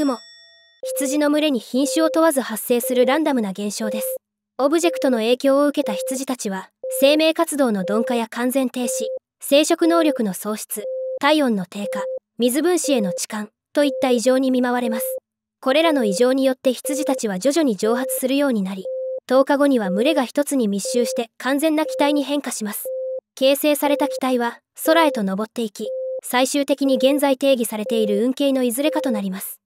雲羊の群れに品種を問わず発生するランダムな現象ですオブジェクトの影響を受けた羊たちは生命活動の鈍化や完全停止生殖能力の喪失体温の低下水分子への痴漢といった異常に見舞われますこれらの異常によって羊たちは徐々に蒸発するようになり10日後には群れが一つに密集して完全な機体に変化します形成された機体は空へと登っていき最終的に現在定義されている運慶のいずれかとなります